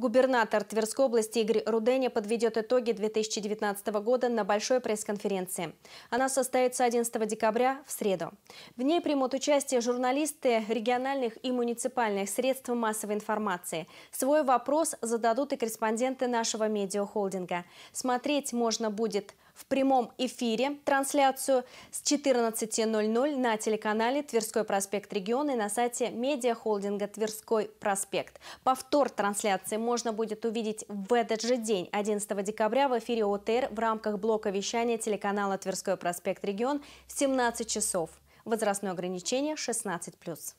Губернатор Тверской области Игорь Руденя подведет итоги 2019 года на большой пресс-конференции. Она состоится 11 декабря в среду. В ней примут участие журналисты региональных и муниципальных средств массовой информации. Свой вопрос зададут и корреспонденты нашего медиахолдинга. Смотреть можно будет в прямом эфире трансляцию с 14.00 на телеканале Тверской проспект региона и на сайте медиахолдинга Тверской проспект. Повтор трансляции можно можно будет увидеть в этот же день, 11 декабря, в эфире ОТР в рамках блока вещания телеканала «Тверской проспект Регион» в 17 часов. Возрастное ограничение 16+.